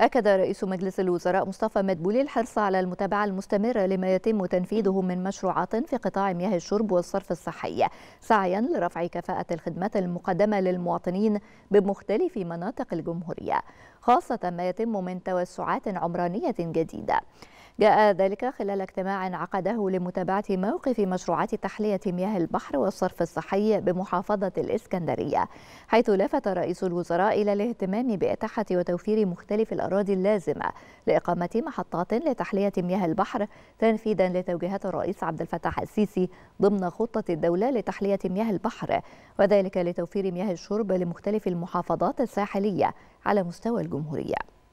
أكد رئيس مجلس الوزراء مصطفى مدبولي الحرص على المتابعة المستمرة لما يتم تنفيذه من مشروعات في قطاع مياه الشرب والصرف الصحي سعيا لرفع كفاءة الخدمات المقدمة للمواطنين بمختلف مناطق الجمهورية خاصة ما يتم من توسعات عمرانية جديدة جاء ذلك خلال اجتماع عقده لمتابعة موقف مشروعات تحلية مياه البحر والصرف الصحي بمحافظة الإسكندرية حيث لفت رئيس الوزراء إلى الاهتمام بإتاحة وتوفير مختلف الأراضي اللازمة لإقامة محطات لتحلية مياه البحر تنفيذا لتوجيهات الرئيس عبد الفتاح السيسي ضمن خطة الدولة لتحلية مياه البحر وذلك لتوفير مياه الشرب لمختلف المحافظات الساحلية على مستوى الجمهورية